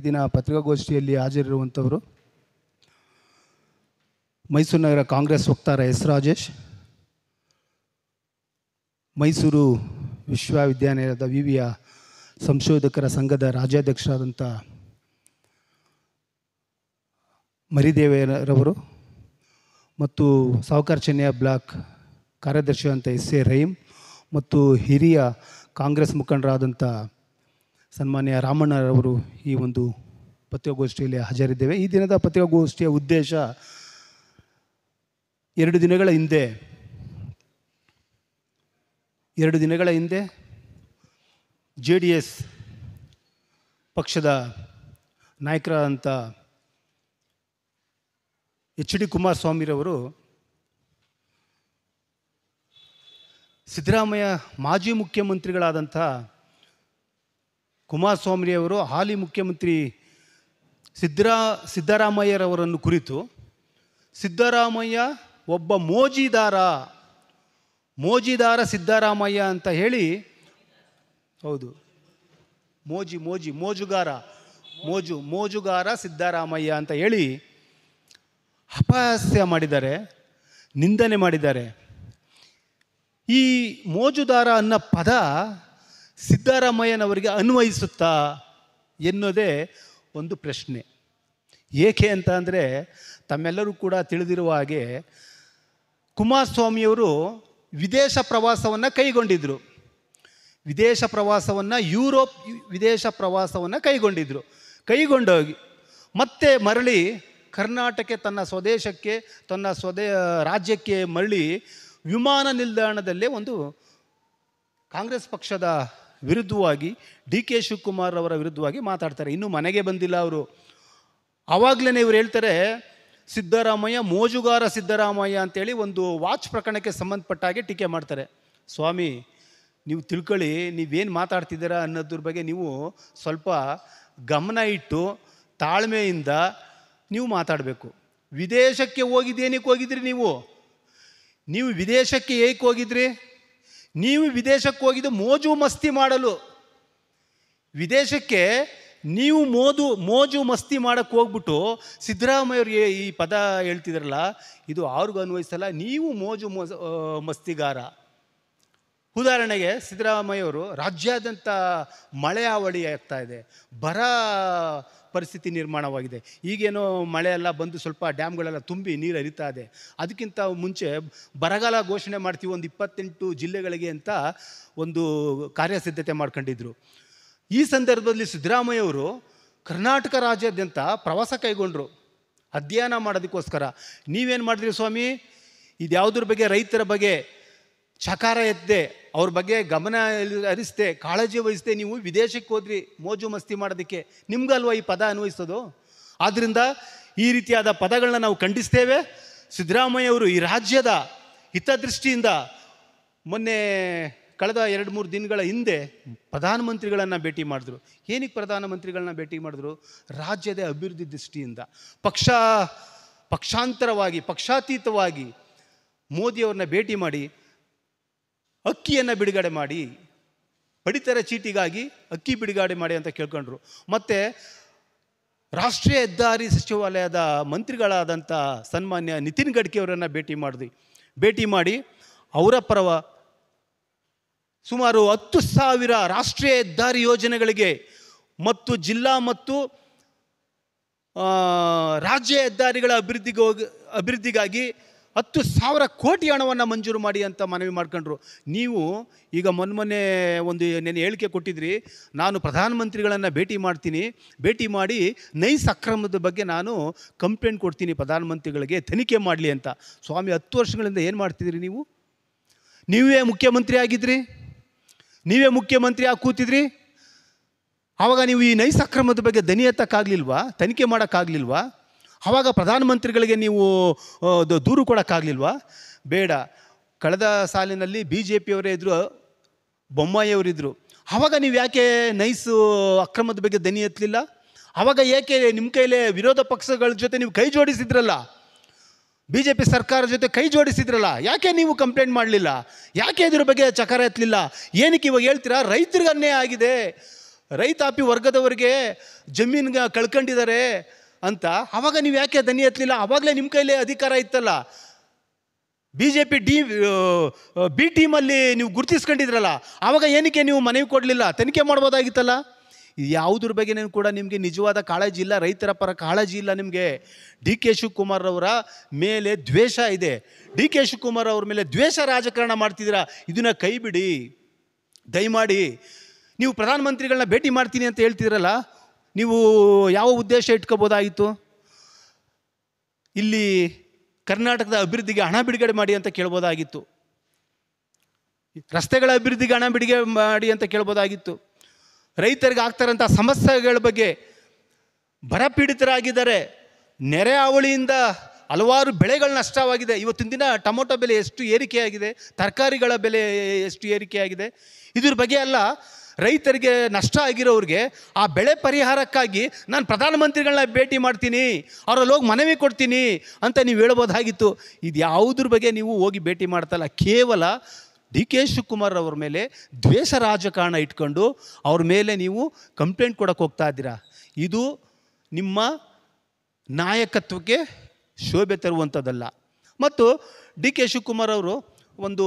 ಈ ದಿನ ಪತ್ರಿಕಾಗೋಷ್ಠಿಯಲ್ಲಿ ಹಾಜರಿರುವಂಥವರು ಮೈಸೂರು ನಗರ ಕಾಂಗ್ರೆಸ್ ವಕ್ತಾರ ಎಸ್ ರಾಜೇಶ್ ಮೈಸೂರು ವಿಶ್ವವಿದ್ಯಾನಿಲಯದ ವಿವಿಯ ಸಂಶೋಧಕರ ಸಂಘದ ರಾಜ್ಯಾಧ್ಯಕ್ಷರಾದಂಥ ಮರಿದೇವರವರು ಮತ್ತು ಸಾವಕಾರ್ಚನೆಯ ಬ್ಲಾಕ್ ಕಾರ್ಯದರ್ಶಿಯಾದಂಥ ಎಸ್ ಎ ರಹೀಂ ಮತ್ತು ಹಿರಿಯ ಕಾಂಗ್ರೆಸ್ ಮುಖಂಡರಾದಂಥ ಸನ್ಮಾನ್ಯ ರಾಮಣ್ಣರವರು ಈ ಒಂದು ಪತ್ರಿಕಾಗೋಷ್ಠಿಯಲ್ಲಿ ಹಾಜರಿದ್ದೇವೆ ಈ ದಿನದ ಪತ್ರಿಕಾಗೋಷ್ಠಿಯ ಉದ್ದೇಶ ಎರಡು ದಿನಗಳ ಹಿಂದೆ ಎರಡು ದಿನಗಳ ಹಿಂದೆ ಜೆ ಡಿ ಎಸ್ ಪಕ್ಷದ ನಾಯಕರಾದಂಥ ಎಚ್ ಡಿ ಕುಮಾರಸ್ವಾಮಿರವರು ಸಿದ್ದರಾಮಯ್ಯ ಮಾಜಿ ಮುಖ್ಯಮಂತ್ರಿಗಳಾದಂಥ ಕುಮಾರಸ್ವಾಮಿಯವರು ಹಾಲಿ ಮುಖ್ಯಮಂತ್ರಿ ಸಿದ್ದರಾ ಸಿದ್ದರಾಮಯ್ಯರವರನ್ನು ಕುರಿತು ಸಿದ್ದರಾಮಯ್ಯ ಒಬ್ಬ ಮೋಜಿದಾರ ಮೋಜಿದಾರ ಸಿದ್ದರಾಮಯ್ಯ ಅಂತ ಹೇಳಿ ಹೌದು ಮೋಜಿ ಮೋಜಿ ಮೋಜುಗಾರ ಮೋಜು ಮೋಜುಗಾರ ಸಿದ್ದರಾಮಯ್ಯ ಅಂತ ಹೇಳಿ ಅಪಹಾಸ್ಯ ಮಾಡಿದ್ದಾರೆ ನಿಂದನೆ ಮಾಡಿದ್ದಾರೆ ಈ ಮೋಜುದಾರ ಅನ್ನೋ ಪದ ಸಿದ್ದರಾಮಯ್ಯನವರಿಗೆ ಅನ್ವಯಿಸುತ್ತಾ ಎನ್ನುವುದೇ ಒಂದು ಪ್ರಶ್ನೆ ಏಕೆ ಅಂತ ಅಂದರೆ ತಮ್ಮೆಲ್ಲರೂ ಕೂಡ ತಿಳಿದಿರುವ ಹಾಗೆ ಕುಮಾರಸ್ವಾಮಿಯವರು ವಿದೇಶ ಪ್ರವಾಸವನ್ನು ಕೈಗೊಂಡಿದ್ದರು ವಿದೇಶ ಪ್ರವಾಸವನ್ನು ಯುರೋಪ್ ವಿದೇಶ ಪ್ರವಾಸವನ್ನು ಕೈಗೊಂಡಿದ್ದರು ಕೈಗೊಂಡೋಗಿ ಮತ್ತೆ ಮರಳಿ ಕರ್ನಾಟಕಕ್ಕೆ ತನ್ನ ಸ್ವದೇಶಕ್ಕೆ ತನ್ನ ಸ್ವದೇ ರಾಜ್ಯಕ್ಕೆ ಮರಳಿ ವಿಮಾನ ನಿಲ್ದಾಣದಲ್ಲೇ ಒಂದು ಕಾಂಗ್ರೆಸ್ ಪಕ್ಷದ ವಿರುದ್ಧವಾಗಿ ಡಿ ಕೆ ಶಿವಕುಮಾರ್ ಅವರ ವಿರುದ್ಧವಾಗಿ ಮಾತಾಡ್ತಾರೆ ಇನ್ನೂ ಮನೆಗೆ ಬಂದಿಲ್ಲ ಅವರು ಆವಾಗಲೇ ಇವರು ಹೇಳ್ತಾರೆ ಸಿದ್ದರಾಮಯ್ಯ ಮೋಜುಗಾರ ಸಿದ್ದರಾಮಯ್ಯ ಅಂತೇಳಿ ಒಂದು ವಾಚ್ ಪ್ರಕರಣಕ್ಕೆ ಸಂಬಂಧಪಟ್ಟ ಹಾಗೆ ಟೀಕೆ ಮಾಡ್ತಾರೆ ಸ್ವಾಮಿ ನೀವು ತಿಳ್ಕೊಳ್ಳಿ ನೀವೇನು ಮಾತಾಡ್ತಿದ್ದೀರಾ ಅನ್ನೋದ್ರ ಬಗ್ಗೆ ನೀವು ಸ್ವಲ್ಪ ಗಮನ ಇಟ್ಟು ತಾಳ್ಮೆಯಿಂದ ನೀವು ಮಾತಾಡಬೇಕು ವಿದೇಶಕ್ಕೆ ಹೋಗಿದ್ದೇನಕ್ಕೆ ಹೋಗಿದ್ರಿ ನೀವು ನೀವು ವಿದೇಶಕ್ಕೆ ಏಕೆ ಹೋಗಿದ್ರಿ ನೀವು ವಿದೇಶಕ್ಕೆ ಹೋಗಿದ್ದು ಮೋಜು ಮಸ್ತಿ ಮಾಡಲು ವಿದೇಶಕ್ಕೆ ನೀವು ಮೋದು ಮೋಜು ಮಸ್ತಿ ಮಾಡಕ್ಕೆ ಹೋಗ್ಬಿಟ್ಟು ಸಿದ್ದರಾಮಯ್ಯವ್ರಿಗೆ ಈ ಪದ ಹೇಳ್ತಿದ್ರಲ್ಲ ಇದು ಅವ್ರಿಗೂ ಅನ್ವಯಿಸಲ್ಲ ನೀವು ಮೋಜು ಮಸ್ತಿಗಾರ ಉದಾಹರಣೆಗೆ ಸಿದ್ದರಾಮಯ್ಯವರು ರಾಜ್ಯಾದ್ಯಂತ ಮಳೆ ಅವಳಿ ಆಗ್ತಾ ಇದೆ ಬರ ಪರಿಸ್ಥಿತಿ ನಿರ್ಮಾಣವಾಗಿದೆ ಈಗೇನೋ ಮಳೆ ಎಲ್ಲ ಬಂದು ಸ್ವಲ್ಪ ಡ್ಯಾಮ್ಗಳೆಲ್ಲ ತುಂಬಿ ನೀರು ಹರಿತಾ ಇದೆ ಅದಕ್ಕಿಂತ ಮುಂಚೆ ಬರಗಾಲ ಘೋಷಣೆ ಮಾಡ್ತೀವಿ ಒಂದು ಇಪ್ಪತ್ತೆಂಟು ಜಿಲ್ಲೆಗಳಿಗೆ ಅಂತ ಒಂದು ಕಾರ್ಯಸಿದ್ಧತೆ ಮಾಡ್ಕೊಂಡಿದ್ರು ಈ ಸಂದರ್ಭದಲ್ಲಿ ಸಿದ್ದರಾಮಯ್ಯವರು ಕರ್ನಾಟಕ ರಾಜ್ಯಾದ್ಯಂತ ಪ್ರವಾಸ ಕೈಗೊಂಡರು ಅಧ್ಯಯನ ಮಾಡೋದಕ್ಕೋಸ್ಕರ ನೀವೇನು ಮಾಡಿದ್ರಿ ಸ್ವಾಮಿ ಯಾವುದ್ರ ಬಗ್ಗೆ ರೈತರ ಬಗ್ಗೆ ಚಕಾರ ಎದ್ದೆ ಅವ್ರ ಬಗ್ಗೆ ಗಮನ ಹರಿಸ್ದೆ ಕಾಳಜಿ ವಹಿಸ್ದೆ ನೀವು ವಿದೇಶಕ್ಕೆ ಹೋದ್ರಿ ಮೋಜು ಮಸ್ತಿ ಮಾಡೋದಕ್ಕೆ ನಿಮ್ಗಲ್ವ ಈ ಪದ ಅನ್ವಯಿಸೋದು ಆದ್ದರಿಂದ ಈ ರೀತಿಯಾದ ಪದಗಳನ್ನ ನಾವು ಖಂಡಿಸ್ತೇವೆ ಸಿದ್ದರಾಮಯ್ಯ ಅವರು ಈ ರಾಜ್ಯದ ಹಿತದೃಷ್ಟಿಯಿಂದ ಮೊನ್ನೆ ಕಳೆದ ಎರಡು ಮೂರು ದಿನಗಳ ಹಿಂದೆ ಪ್ರಧಾನಮಂತ್ರಿಗಳನ್ನು ಭೇಟಿ ಮಾಡಿದ್ರು ಏನಕ್ಕೆ ಪ್ರಧಾನಮಂತ್ರಿಗಳನ್ನ ಭೇಟಿ ಮಾಡಿದ್ರು ರಾಜ್ಯದ ಅಭಿವೃದ್ಧಿ ದೃಷ್ಟಿಯಿಂದ ಪಕ್ಷ ಪಕ್ಷಾಂತರವಾಗಿ ಪಕ್ಷಾತೀತವಾಗಿ ಮೋದಿಯವ್ರನ್ನ ಭೇಟಿ ಮಾಡಿ ಅಕ್ಕಿಯನ್ನು ಬಿಡುಗಡೆ ಮಾಡಿ ಪಡಿತರ ಚೀಟಿಗಾಗಿ ಅಕ್ಕಿ ಬಿಡುಗಡೆ ಮಾಡಿ ಅಂತ ಕೇಳ್ಕೊಂಡ್ರು ಮತ್ತು ರಾಷ್ಟ್ರೀಯ ಹೆದ್ದಾರಿ ಸಚಿವಾಲಯದ ಮಂತ್ರಿಗಳಾದಂಥ ಸನ್ಮಾನ್ಯ ನಿತಿನ್ ಅವರನ್ನು ಭೇಟಿ ಮಾಡಿದ್ವಿ ಭೇಟಿ ಮಾಡಿ ಅವರ ಪರವ ಸುಮಾರು ಹತ್ತು ಸಾವಿರ ರಾಷ್ಟ್ರೀಯ ಹೆದ್ದಾರಿ ಯೋಜನೆಗಳಿಗೆ ಮತ್ತು ಜಿಲ್ಲಾ ಮತ್ತು ರಾಜ್ಯ ಹೆದ್ದಾರಿಗಳ ಹೋಗಿ ಅಭಿವೃದ್ಧಿಗಾಗಿ ಹತ್ತು ಸಾವಿರ ಕೋಟಿ ಹಣವನ್ನು ಮಂಜೂರು ಮಾಡಿ ಅಂತ ಮನವಿ ಮಾಡ್ಕೊಂಡ್ರು ನೀವು ಈಗ ಮೊನ್ನೆ ಒಂದು ನೆನೆ ಹೇಳಿಕೆ ಕೊಟ್ಟಿದ್ರಿ ನಾನು ಪ್ರಧಾನಮಂತ್ರಿಗಳನ್ನು ಭೇಟಿ ಮಾಡ್ತೀನಿ ಭೇಟಿ ಮಾಡಿ ನೈಸ್ ಅಕ್ರಮದ ಬಗ್ಗೆ ನಾನು ಕಂಪ್ಲೇಂಟ್ ಕೊಡ್ತೀನಿ ಪ್ರಧಾನಮಂತ್ರಿಗಳಿಗೆ ತನಿಖೆ ಮಾಡಲಿ ಅಂತ ಸ್ವಾಮಿ ಹತ್ತು ವರ್ಷಗಳಿಂದ ಏನು ಮಾಡ್ತಿದ್ರಿ ನೀವು ನೀವೇ ಮುಖ್ಯಮಂತ್ರಿ ಆಗಿದ್ರಿ ನೀವೇ ಮುಖ್ಯಮಂತ್ರಿ ಆಗಿ ಕೂತಿದ್ರಿ ಆವಾಗ ನೀವು ಈ ನೈಸ್ ಅಕ್ರಮದ ಬಗ್ಗೆ ದನಿ ಎತ್ತಕ್ಕಾಗಲಿಲ್ವಾ ತನಿಖೆ ಮಾಡೋಕ್ಕಾಗಲಿಲ್ವಾ ಆವಾಗ ಪ್ರಧಾನಮಂತ್ರಿಗಳಿಗೆ ನೀವು ದೂರು ಕೊಡೋಕ್ಕಾಗಲಿಲ್ವಾ ಬೇಡ ಕಳೆದ ಸಾಲಿನಲ್ಲಿ ಬಿ ಜೆ ಪಿಯವರೇ ಇದ್ದರು ಬೊಮ್ಮಾಯಿಯವರಿದ್ದರು ಆವಾಗ ನೀವು ಯಾಕೆ ನೈಸು ಅಕ್ರಮದ ಬಗ್ಗೆ ದನಿ ಎತ್ತಲಿಲ್ಲ ಆವಾಗ ಏಕೆ ನಿಮ್ಮ ಕೈಲೇ ವಿರೋಧ ಪಕ್ಷಗಳ ಜೊತೆ ನೀವು ಕೈ ಜೋಡಿಸಿದ್ರಲ್ಲ ಬಿ ಜೆ ಪಿ ಸರ್ಕಾರ ಜೊತೆ ಕೈ ಜೋಡಿಸಿದ್ರಲ್ಲ ಯಾಕೆ ನೀವು ಕಂಪ್ಲೇಂಟ್ ಮಾಡಲಿಲ್ಲ ಯಾಕೆ ಇದ್ರ ಬಗ್ಗೆ ಚಕಾರ ಎತ್ತಲಿಲ್ಲ ಏನಕ್ಕೆ ಇವಾಗ ಹೇಳ್ತೀರಾ ರೈತರಿಗೆ ಅನ್ಯಾಯ ಆಗಿದೆ ರೈತಾಪಿ ವರ್ಗದವರಿಗೆ ಜಮೀನಿಗೆ ಕಳ್ಕೊಂಡಿದ್ದಾರೆ ಅಂತ ಆವಾಗ ನೀವು ಯಾಕೆ ದನಿ ಎತ್ತಲಿಲ್ಲ ಆವಾಗಲೇ ನಿಮ್ಮ ಕೈಲೇ ಅಧಿಕಾರ ಇತ್ತಲ್ಲ B J P D B ಟೀಮಲ್ಲಿ ನೀವು ಗುರುತಿಸ್ಕೊಂಡಿದ್ರಲ್ಲ ಆವಾಗ ಏನಕ್ಕೆ ನೀವು ಮನವಿ ಕೊಡಲಿಲ್ಲ ತನಿಖೆ ಮಾಡ್ಬೋದಾಗಿತ್ತಲ್ಲ ಯಾವುದ್ರ ಬಗ್ಗೆನೂ ಕೂಡ ನಿಮಗೆ ನಿಜವಾದ ಕಾಳಜಿ ಇಲ್ಲ ರೈತರ ಪರ ಕಾಳಜಿ ಇಲ್ಲ ನಿಮಗೆ ಡಿ ಕೆ ಶಿವಕುಮಾರ್ ಅವರ ಮೇಲೆ ದ್ವೇಷ ಇದೆ ಡಿ ಕೆ ಶಿವಕುಮಾರ್ ಅವ್ರ ಮೇಲೆ ದ್ವೇಷ ರಾಜಕಾರಣ ಮಾಡ್ತಿದ್ದೀರಾ ಇದನ್ನು ಕೈ ಬಿಡಿ ದಯಮಾಡಿ ನೀವು ಪ್ರಧಾನಮಂತ್ರಿಗಳನ್ನ ಭೇಟಿ ಮಾಡ್ತೀನಿ ಅಂತ ಹೇಳ್ತಿದ್ರಲ್ಲ ನೀವು ಯಾವ ಉದ್ದೇಶ ಇಟ್ಕೋಬೋದಾಗಿತ್ತು ಇಲ್ಲಿ ಕರ್ನಾಟಕದ ಅಭಿವೃದ್ಧಿಗೆ ಹಣ ಬಿಡುಗಡೆ ಮಾಡಿ ಅಂತ ಕೇಳ್ಬೋದಾಗಿತ್ತು ರಸ್ತೆಗಳ ಅಭಿವೃದ್ಧಿಗೆ ಹಣ ಬಿಡುಗಡೆ ಮಾಡಿ ಅಂತ ಕೇಳ್ಬೋದಾಗಿತ್ತು ರೈತರಿಗೆ ಆಗ್ತಾರಂಥ ಸಮಸ್ಯೆಗಳ ಬಗ್ಗೆ ಬರಪೀಡಿತರಾಗಿದ್ದಾರೆ ನೆರೆ ಹಾವಳಿಯಿಂದ ಹಲವಾರು ಬೆಳೆಗಳು ನಷ್ಟವಾಗಿದೆ ಇವತ್ತಿನ ದಿನ ಟೊಮೊಟೊ ಬೆಲೆ ಎಷ್ಟು ಏರಿಕೆಯಾಗಿದೆ ತರಕಾರಿಗಳ ಬೆಲೆ ಎಷ್ಟು ಏರಿಕೆಯಾಗಿದೆ ಇದ್ರ ಬಗ್ಗೆ ಅಲ್ಲ ರೈತರಿಗೆ ನಷ್ಟ ಆಗಿರೋರಿಗೆ ಆ ಬೆಳೆ ಪರಿಹಾರಕ್ಕಾಗಿ ನಾನು ಪ್ರಧಾನಮಂತ್ರಿಗಳನ್ನ ಭೇಟಿ ಮಾಡ್ತೀನಿ ಅವರಲ್ಲಿ ಹೋಗಿ ಮನವಿ ಕೊಡ್ತೀನಿ ಅಂತ ನೀವು ಹೇಳ್ಬೋದಾಗಿತ್ತು ಇದು ಯಾವುದ್ರ ಬಗ್ಗೆ ನೀವು ಹೋಗಿ ಭೇಟಿ ಮಾಡ್ತಲ್ಲ ಕೇವಲ ಡಿ ಕೆ ಶಿವಕುಮಾರ್ ಅವ್ರ ಮೇಲೆ ದ್ವೇಷ ರಾಜಕಾರಣ ಇಟ್ಕೊಂಡು ಅವ್ರ ಮೇಲೆ ನೀವು ಕಂಪ್ಲೇಂಟ್ ಕೊಡೋಕೆ ಹೋಗ್ತಾ ಇದ್ದೀರಾ ಇದು ನಿಮ್ಮ ನಾಯಕತ್ವಕ್ಕೆ ಶೋಭೆ ತರುವಂಥದ್ದಲ್ಲ ಮತ್ತು ಡಿ ಕೆ ಶಿವಕುಮಾರ್ ಅವರು ಒಂದು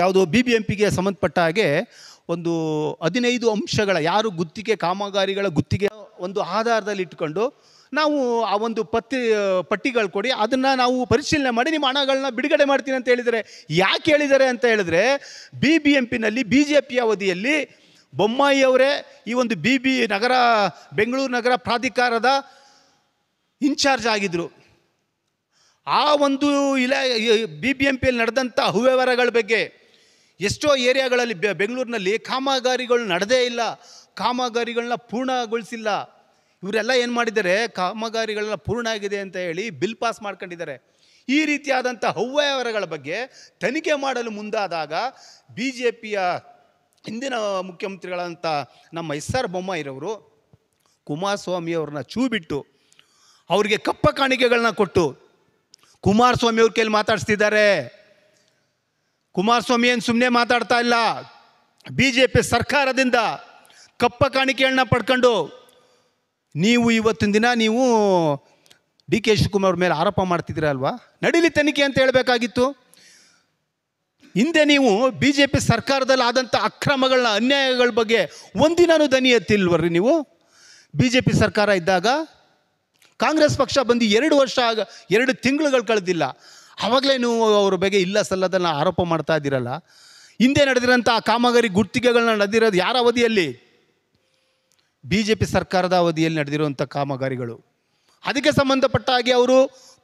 ಯಾವುದು ಬಿ ಬಿ ಎಂ ಪಿಗೆ ಸಂಬಂಧಪಟ್ಟ ಹಾಗೆ ಒಂದು ಹದಿನೈದು ಅಂಶಗಳ ಯಾರು ಗುತ್ತಿಗೆ ಕಾಮಗಾರಿಗಳ ಗುತ್ತಿಗೆ ಒಂದು ಆಧಾರದಲ್ಲಿ ಇಟ್ಕೊಂಡು ನಾವು ಆ ಒಂದು ಪತ್ತಿ ಪಟ್ಟಿಗಳು ಕೊಡಿ ಅದನ್ನು ನಾವು ಪರಿಶೀಲನೆ ಮಾಡಿ ನಿಮ್ಮ ಹಣಗಳನ್ನ ಬಿಡುಗಡೆ ಮಾಡ್ತೀನಿ ಅಂತ ಹೇಳಿದರೆ ಯಾಕೆ ಹೇಳಿದ್ದಾರೆ ಅಂತ ಹೇಳಿದ್ರೆ ಬಿ ಬಿ ಎಂ ಪಿನಲ್ಲಿ ಬಿ ಜೆ ಪಿ ಅವಧಿಯಲ್ಲಿ ಬೊಮ್ಮಾಯಿ ಅವರೇ ಈ ಒಂದು ಬಿ ಬಿ ನಗರ ಬೆಂಗಳೂರು ನಗರ ಪ್ರಾಧಿಕಾರದ ಇನ್ಚಾರ್ಜ್ ಆಗಿದ್ದರು ಆ ಒಂದು ಇಲಾ ಬಿ ಬಿ ಎಂ ಪಿಯಲ್ಲಿ ನಡೆದಂಥ ಅವ್ಯವಹಾರಗಳ ಬಗ್ಗೆ ಎಷ್ಟೋ ಏರಿಯಾಗಳಲ್ಲಿ ಬೆಂಗಳೂರಿನಲ್ಲಿ ಕಾಮಗಾರಿಗಳು ನಡೆದೇ ಇಲ್ಲ ಕಾಮಗಾರಿಗಳನ್ನ ಪೂರ್ಣಗೊಳಿಸಿಲ್ಲ ಇವರೆಲ್ಲ ಏನು ಮಾಡಿದ್ದಾರೆ ಕಾಮಗಾರಿಗಳನ್ನ ಪೂರ್ಣ ಆಗಿದೆ ಅಂತ ಹೇಳಿ ಬಿಲ್ ಪಾಸ್ ಮಾಡ್ಕೊಂಡಿದ್ದಾರೆ ಈ ರೀತಿಯಾದಂಥ ಅವ್ಯವಹಾರಗಳ ಬಗ್ಗೆ ತನಿಖೆ ಮಾಡಲು ಮುಂದಾದಾಗ ಬಿ ಜೆ ಪಿಯ ಹಿಂದಿನ ಮುಖ್ಯಮಂತ್ರಿಗಳಂಥ ನಮ್ಮ ಎಸ್ ಆರ್ ಬೊಮ್ಮಾಯಿರವರು ಕುಮಾರಸ್ವಾಮಿಯವ್ರನ್ನ ಅವ್ರನ್ನ ಚೂ ಬಿಟ್ಟು ಅವರಿಗೆ ಕಪ್ಪ ಕಾಣಿಕೆಗಳನ್ನ ಕೊಟ್ಟು ಕುಮಾರಸ್ವಾಮಿ ಅವ್ರ ಕೈಲಿ ಮಾತಾಡಿಸ್ತಿದ್ದಾರೆ ಕುಮಾರಸ್ವಾಮಿ ಏನು ಸುಮ್ಮನೆ ಮಾತಾಡ್ತಾ ಇಲ್ಲ ಬಿ ಜೆ ಪಿ ಸರ್ಕಾರದಿಂದ ಕಪ್ಪ ಕಾಣಿಕೆಗಳನ್ನ ಪಡ್ಕೊಂಡು ನೀವು ಇವತ್ತಿನ ದಿನ ನೀವು ಡಿ ಕೆ ಶಿವಕುಮಾರ್ ಮೇಲೆ ಆರೋಪ ಮಾಡ್ತಿದ್ದೀರಲ್ವಾ ನಡೀಲಿ ತನಿಖೆ ಅಂತ ಹೇಳಬೇಕಾಗಿತ್ತು ಹಿಂದೆ ನೀವು ಬಿ ಜೆ ಪಿ ಸರ್ಕಾರದಲ್ಲಿ ಆದಂಥ ಅಕ್ರಮಗಳನ್ನ ಅನ್ಯಾಯಗಳ ಬಗ್ಗೆ ಒಂದಿನೂ ದನಿ ಎತ್ತಿಲ್ವರ್ರಿ ನೀವು ಬಿ ಜೆ ಪಿ ಸರ್ಕಾರ ಇದ್ದಾಗ ಕಾಂಗ್ರೆಸ್ ಪಕ್ಷ ಬಂದು ಎರಡು ವರ್ಷ ಆಗ ಎರಡು ತಿಂಗಳುಗಳು ಕಳೆದಿಲ್ಲ ಆವಾಗಲೇ ನೀವು ಅವ್ರ ಬಗ್ಗೆ ಇಲ್ಲ ಸಲ್ಲದನ್ನು ಆರೋಪ ಮಾಡ್ತಾ ಇದ್ದೀರಲ್ಲ ಹಿಂದೆ ನಡೆದಿರೋಂಥ ಕಾಮಗಾರಿ ಗುತ್ತಿಗೆಗಳನ್ನ ನಡೆದಿರೋದು ಯಾರ ಅವಧಿಯಲ್ಲಿ ಬಿ ಜೆ ಪಿ ಸರ್ಕಾರದ ಅವಧಿಯಲ್ಲಿ ನಡೆದಿರುವಂಥ ಕಾಮಗಾರಿಗಳು ಅದಕ್ಕೆ ಸಂಬಂಧಪಟ್ಟ ಹಾಗೆ ಅವರು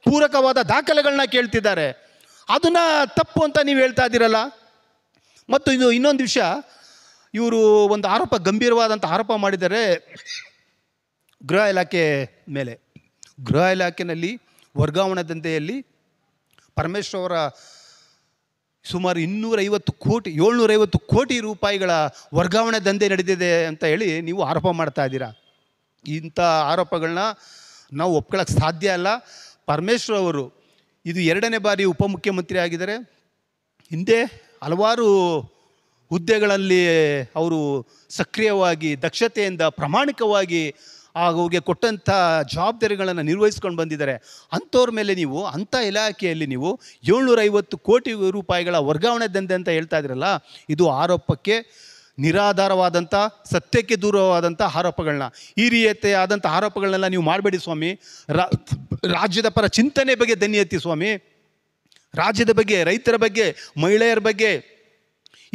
ಪೂರಕವಾದ ದಾಖಲೆಗಳನ್ನ ಕೇಳ್ತಿದ್ದಾರೆ ಅದನ್ನು ತಪ್ಪು ಅಂತ ನೀವು ಹೇಳ್ತಾ ಇದ್ದೀರಲ್ಲ ಮತ್ತು ಇದು ಇನ್ನೊಂದು ವಿಷಯ ಇವರು ಒಂದು ಆರೋಪ ಗಂಭೀರವಾದಂಥ ಆರೋಪ ಮಾಡಿದ್ದಾರೆ ಗೃಹ ಇಲಾಖೆ ಮೇಲೆ ಗೃಹ ಇಲಾಖೆಯಲ್ಲಿ ವರ್ಗಾವಣೆ ದಂಧೆಯಲ್ಲಿ ಪರಮೇಶ್ವರ ಅವರ ಸುಮಾರು ಇನ್ನೂರೈವತ್ತು ಕೋಟಿ ಏಳ್ನೂರೈವತ್ತು ಕೋಟಿ ರೂಪಾಯಿಗಳ ವರ್ಗಾವಣೆ ದಂಧೆ ನಡೆದಿದೆ ಅಂತ ಹೇಳಿ ನೀವು ಆರೋಪ ಮಾಡ್ತಾ ಇದ್ದೀರಾ ಇಂಥ ಆರೋಪಗಳನ್ನ ನಾವು ಒಪ್ಕೊಳ್ಳೋಕ್ಕೆ ಸಾಧ್ಯ ಅಲ್ಲ ಪರಮೇಶ್ವರ್ ಅವರು ಇದು ಎರಡನೇ ಬಾರಿ ಉಪಮುಖ್ಯಮಂತ್ರಿ ಆಗಿದ್ದಾರೆ ಹಿಂದೆ ಹಲವಾರು ಹುದ್ದೆಗಳಲ್ಲಿ ಅವರು ಸಕ್ರಿಯವಾಗಿ ದಕ್ಷತೆಯಿಂದ ಪ್ರಾಮಾಣಿಕವಾಗಿ ಅವ್ರಿಗೆ ಕೊಟ್ಟಂಥ ಜವಾಬ್ದಾರಿಗಳನ್ನು ನಿರ್ವಹಿಸ್ಕೊಂಡು ಬಂದಿದ್ದಾರೆ ಅಂಥವ್ರ ಮೇಲೆ ನೀವು ಅಂಥ ಇಲಾಖೆಯಲ್ಲಿ ನೀವು ಏಳ್ನೂರೈವತ್ತು ಕೋಟಿ ರೂಪಾಯಿಗಳ ವರ್ಗಾವಣೆ ದಂಧೆ ಅಂತ ಹೇಳ್ತಾ ಇದ್ರಲ್ಲ ಇದು ಆರೋಪಕ್ಕೆ ನಿರಾಧಾರವಾದಂಥ ಸತ್ಯಕ್ಕೆ ದೂರವಾದಂಥ ಆರೋಪಗಳನ್ನ ಈ ರೀತಿಯಾದಂಥ ಆರೋಪಗಳನ್ನೆಲ್ಲ ನೀವು ಮಾಡಬೇಡಿ ಸ್ವಾಮಿ ರಾಜ್ಯದ ಪರ ಚಿಂತನೆ ಬಗ್ಗೆ ದನಿ ಎತ್ತಿ ಸ್ವಾಮಿ ರಾಜ್ಯದ ಬಗ್ಗೆ ರೈತರ ಬಗ್ಗೆ ಮಹಿಳೆಯರ ಬಗ್ಗೆ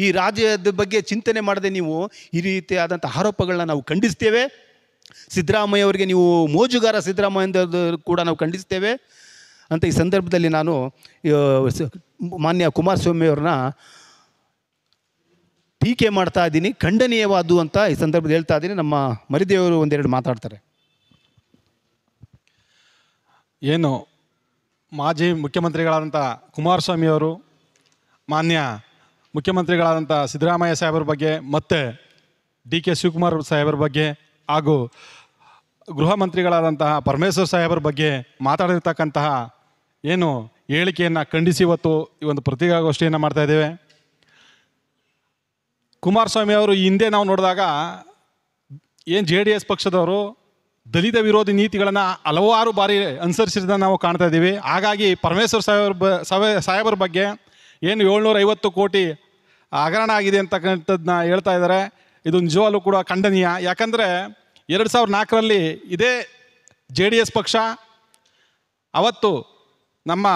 ಈ ರಾಜ್ಯದ ಬಗ್ಗೆ ಚಿಂತನೆ ಮಾಡದೆ ನೀವು ಈ ರೀತಿಯಾದಂಥ ಆರೋಪಗಳನ್ನ ನಾವು ಖಂಡಿಸ್ತೇವೆ ಸಿದ್ದರಾಮಯ್ಯ ಅವರಿಗೆ ನೀವು ಮೋಜುಗಾರ ಸಿದ್ದರಾಮಯ್ಯ ಕೂಡ ನಾವು ಖಂಡಿಸ್ತೇವೆ ಅಂತ ಈ ಸಂದರ್ಭದಲ್ಲಿ ನಾನು ಮಾನ್ಯ ಕುಮಾರಸ್ವಾಮಿ ಅವ್ರನ್ನ ಟೀಕೆ ಮಾಡ್ತಾ ಇದ್ದೀನಿ ಖಂಡನೀಯವಾದು ಅಂತ ಈ ಸಂದರ್ಭದಲ್ಲಿ ಹೇಳ್ತಾ ಇದ್ದೀನಿ ನಮ್ಮ ಮರಿದೇವರು ಒಂದೆರಡು ಮಾತಾಡ್ತಾರೆ ಏನು ಮಾಜಿ ಮುಖ್ಯಮಂತ್ರಿಗಳಾದಂಥ ಕುಮಾರಸ್ವಾಮಿಯವರು ಮಾನ್ಯ ಮುಖ್ಯಮಂತ್ರಿಗಳಾದಂಥ ಸಿದ್ದರಾಮಯ್ಯ ಸಾಹೇಬರ ಬಗ್ಗೆ ಮತ್ತು ಡಿ ಕೆ ಶಿವಕುಮಾರ್ ಸಾಹೇಬರ ಬಗ್ಗೆ ಹಾಗೂ ಗೃಹ ಮಂತ್ರಿಗಳಾದಂತಹ ಪರಮೇಶ್ವರ್ ಸಾಹೇಬರ ಬಗ್ಗೆ ಮಾತಾಡಿರ್ತಕ್ಕಂತಹ ಏನು ಹೇಳಿಕೆಯನ್ನು ಖಂಡಿಸಿ ಇವತ್ತು ಈ ಒಂದು ಪ್ರತಿಭಾಗೋಷ್ಠಿಯನ್ನು ಮಾಡ್ತಾ ಇದ್ದೇವೆ ಕುಮಾರಸ್ವಾಮಿ ಅವರು ಹಿಂದೆ ನಾವು ನೋಡಿದಾಗ ಏನು ಜೆ ಡಿ ಎಸ್ ಪಕ್ಷದವರು ದಲಿತ ವಿರೋಧಿ ನೀತಿಗಳನ್ನು ಹಲವಾರು ಬಾರಿ ಅನುಸರಿಸಿದ ನಾವು ಕಾಣ್ತಾ ಇದ್ದೀವಿ ಹಾಗಾಗಿ ಪರಮೇಶ್ವರ್ ಸಾಹೇಬ್ರ ಬ ಸಾಹೇಬರ ಬಗ್ಗೆ ಏನು ಏಳ್ನೂರ ಐವತ್ತು ಕೋಟಿ ಹಗರಣ ಆಗಿದೆ ಅಂತಕ್ಕಂಥದ್ದನ್ನ ಹೇಳ್ತಾ ಇದ್ದಾರೆ ಇದು ನಿಜವಾಗಲೂ ಕೂಡ ಖಂಡನೀಯ ಯಾಕಂದರೆ ಎರಡು ಸಾವಿರದ ನಾಲ್ಕರಲ್ಲಿ ಇದೇ ಜೆ ಡಿ ಎಸ್ ಪಕ್ಷ ಅವತ್ತು ನಮ್ಮ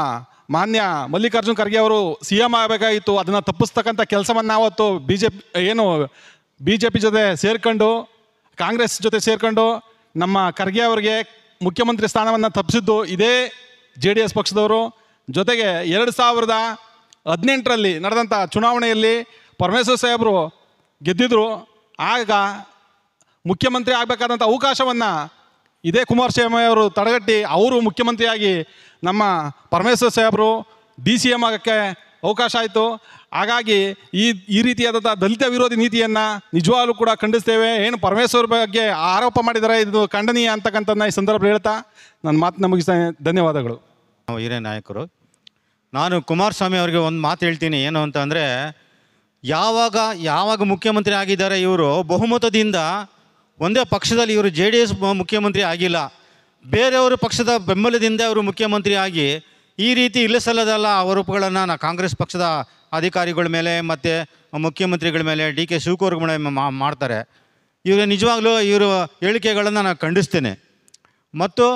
ಮಾನ್ಯ ಮಲ್ಲಿಕಾರ್ಜುನ್ ಖರ್ಗೆ ಅವರು ಸಿ ಎಂ ಆಗಬೇಕಾಗಿತ್ತು ಅದನ್ನು ತಪ್ಪಿಸ್ತಕ್ಕಂಥ ಕೆಲಸವನ್ನು ಅವತ್ತು ಬಿ ಜೆ ಏನು ಬಿ ಜೆ ಪಿ ಜೊತೆ ಸೇರಿಕೊಂಡು ಕಾಂಗ್ರೆಸ್ ಜೊತೆ ಸೇರಿಕೊಂಡು ನಮ್ಮ ಖರ್ಗೆ ಅವರಿಗೆ ಮುಖ್ಯಮಂತ್ರಿ ಸ್ಥಾನವನ್ನು ತಪ್ಪಿಸಿದ್ದು ಇದೇ ಜೆ ಡಿ ಎಸ್ ಪಕ್ಷದವರು ಜೊತೆಗೆ ಎರಡು ಸಾವಿರದ ಹದಿನೆಂಟರಲ್ಲಿ ನಡೆದಂಥ ಚುನಾವಣೆಯಲ್ಲಿ ಪರಮೇಶ್ವರ್ ಸಾಹೇಬರು ಗೆದ್ದಿದ್ದರು ಆಗ ಮುಖ್ಯಮಂತ್ರಿ ಆಗಬೇಕಾದಂಥ ಅವಕಾಶವನ್ನು ಇದೇ ಕುಮಾರಸ್ವಾಮಿ ಅವರು ತಡೆಗಟ್ಟಿ ಅವರು ಮುಖ್ಯಮಂತ್ರಿಯಾಗಿ ನಮ್ಮ ಪರಮೇಶ್ವರ್ ಸಾಹೇಬರು ಡಿ ಸಿ ಎಮ್ ಆಗೋಕ್ಕೆ ಅವಕಾಶ ಆಯಿತು ಹಾಗಾಗಿ ಈ ಈ ರೀತಿಯಾದಂಥ ದಲಿತ ವಿರೋಧಿ ನೀತಿಯನ್ನು ನಿಜವಾಗಲೂ ಕೂಡ ಖಂಡಿಸ್ತೇವೆ ಏನು ಪರಮೇಶ್ವರ ಬಗ್ಗೆ ಆರೋಪ ಮಾಡಿದರೆ ಇದು ಖಂಡನೀಯ ಅಂತಕ್ಕಂಥದ್ದನ್ನ ಈ ಸಂದರ್ಭ ಹೇಳ್ತಾ ನನ್ನ ಮಾತನ್ನ ಮುಗಿಸ್ತೇನೆ ಧನ್ಯವಾದಗಳು ನಾವು ಹಿರಿಯ ನಾಯಕರು ನಾನು ಕುಮಾರಸ್ವಾಮಿ ಅವರಿಗೆ ಒಂದು ಮಾತು ಹೇಳ್ತೀನಿ ಏನು ಅಂತಂದರೆ ಯಾವಾಗ ಯಾವಾಗ ಮುಖ್ಯಮಂತ್ರಿ ಆಗಿದ್ದಾರೆ ಇವರು ಬಹುಮತದಿಂದ ಒಂದೇ ಪಕ್ಷದಲ್ಲಿ ಇವರು ಜೆ ಡಿ ಎಸ್ ಮುಖ್ಯಮಂತ್ರಿ ಆಗಿಲ್ಲ ಬೇರೆಯವರು ಪಕ್ಷದ ಬೆಂಬಲದಿಂದ ಅವರು ಮುಖ್ಯಮಂತ್ರಿ ಆಗಿ ಈ ರೀತಿ ಇಲ್ಲ ಆರೋಪಗಳನ್ನು ನಾ ಕಾಂಗ್ರೆಸ್ ಪಕ್ಷದ ಅಧಿಕಾರಿಗಳ ಮೇಲೆ ಮತ್ತು ಮುಖ್ಯಮಂತ್ರಿಗಳ ಮೇಲೆ ಡಿ ಕೆ ಶಿವಕುಮಾರ್ ಮಾಡ್ತಾರೆ ಇವರು ನಿಜವಾಗ್ಲೂ ಇವರು ಹೇಳಿಕೆಗಳನ್ನು ನಾನು ಖಂಡಿಸ್ತೇನೆ ಮತ್ತು